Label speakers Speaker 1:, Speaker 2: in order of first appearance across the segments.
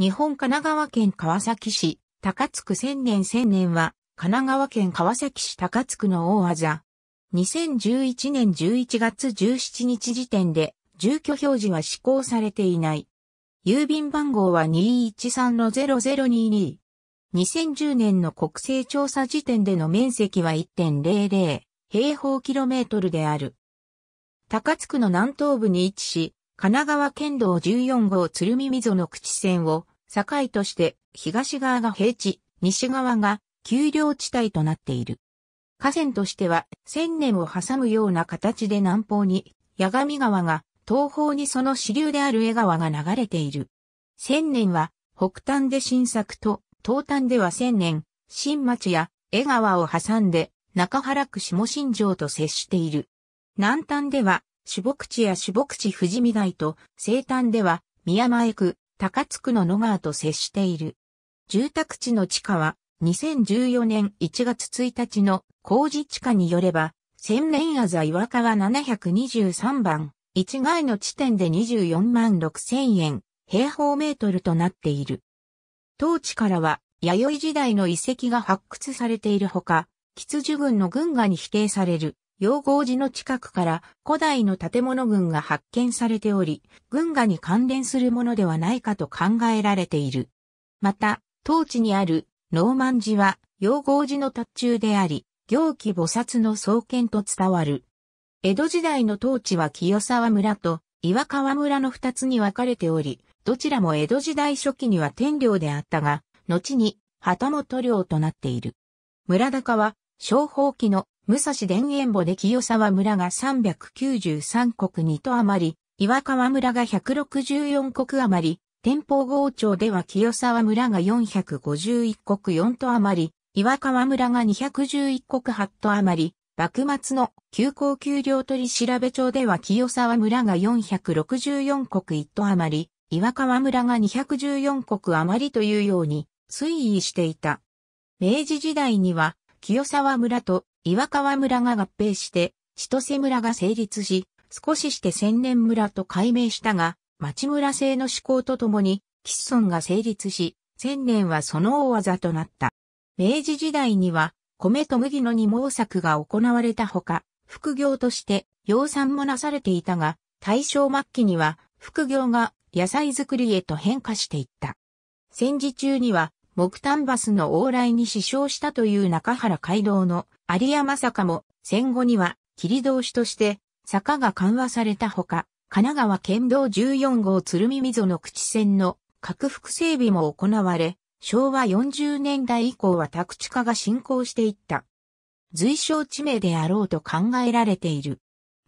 Speaker 1: 日本神奈川県川崎市、高津区千年千年は、神奈川県川崎市高津区の大技。2011年11月17日時点で、住居表示は施行されていない。郵便番号は213-0022。2010年の国勢調査時点での面積は1.00平方キロメートルである。高津区の南東部に位置し、神奈川県道14号鶴見溝の口線を境として東側が平地、西側が丘陵地帯となっている。河川としては、千年を挟むような形で南方に、八神川が、東方にその支流である江川が流れている。千年は、北端で新作と、東端では千年、新町や江川を挟んで、中原区下新城と接している。南端では、主牧地や主牧地富士見台と、西端では、宮前区、高津区の野川と接している。住宅地の地価は2014年1月1日の工事地価によれば、千年あざ岩川723番、一概の地点で24万6千円、平方メートルとなっている。当地からは、弥生時代の遺跡が発掘されているほか、羊群の軍がに否定される陽合寺の近くから古代の建物群が発見されており、群画に関連するものではないかと考えられている。また、当地にあるノーマン寺は陽合寺の達中であり、行基菩薩の創建と伝わる。江戸時代の当地は清沢村と岩川村の二つに分かれており、どちらも江戸時代初期には天領であったが、後に旗本領となっている。村高は、小法期の武蔵田園墓で清沢村が393国2と余り、岩川村が164国余り、天保郷町では清沢村が451国4と余り、岩川村が211国8と余り、幕末の急行級領取調べ町では清沢村が464国1と余り、岩川村が214国余りというように推移していた。明治時代には清沢村と岩川村が合併して、千歳村が成立し、少しして千年村と改名したが、町村制の施行とともに、吉村が成立し、千年はその大技となった。明治時代には、米と麦の二毛作が行われたほか、副業として養蚕もなされていたが、大正末期には副業が野菜作りへと変化していった。戦時中には木炭バスの往来に死傷したという中原街道の有山坂も戦後には切通しとして坂が緩和されたほか、神奈川県道14号鶴見溝の口線の拡幅整備も行われ、昭和40年代以降は宅地化が進行していった。随称地名であろうと考えられている。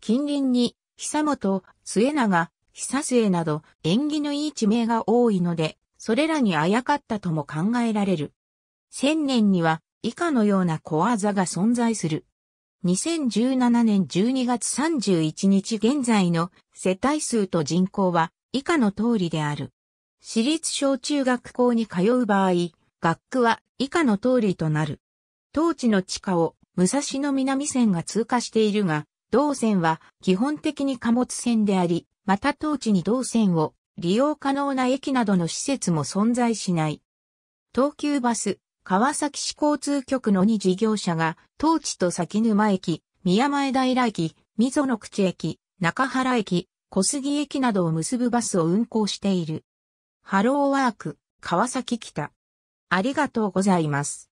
Speaker 1: 近隣に、久本、末永、久末など、縁起のいい地名が多いので、それらにあやかったとも考えられる。千年には以下のような小技が存在する。2017年12月31日現在の世帯数と人口は以下の通りである。私立小中学校に通う場合、学区は以下の通りとなる。当地の地下を武蔵野南線が通過しているが、同線は基本的に貨物線であり、また当地に同線を利用可能な駅などの施設も存在しない。東急バス、川崎市交通局の2事業者が、当地と先沼駅、宮前平駅、溝の口駅、中原駅、小杉駅などを結ぶバスを運行している。ハローワーク、川崎北。ありがとうございます。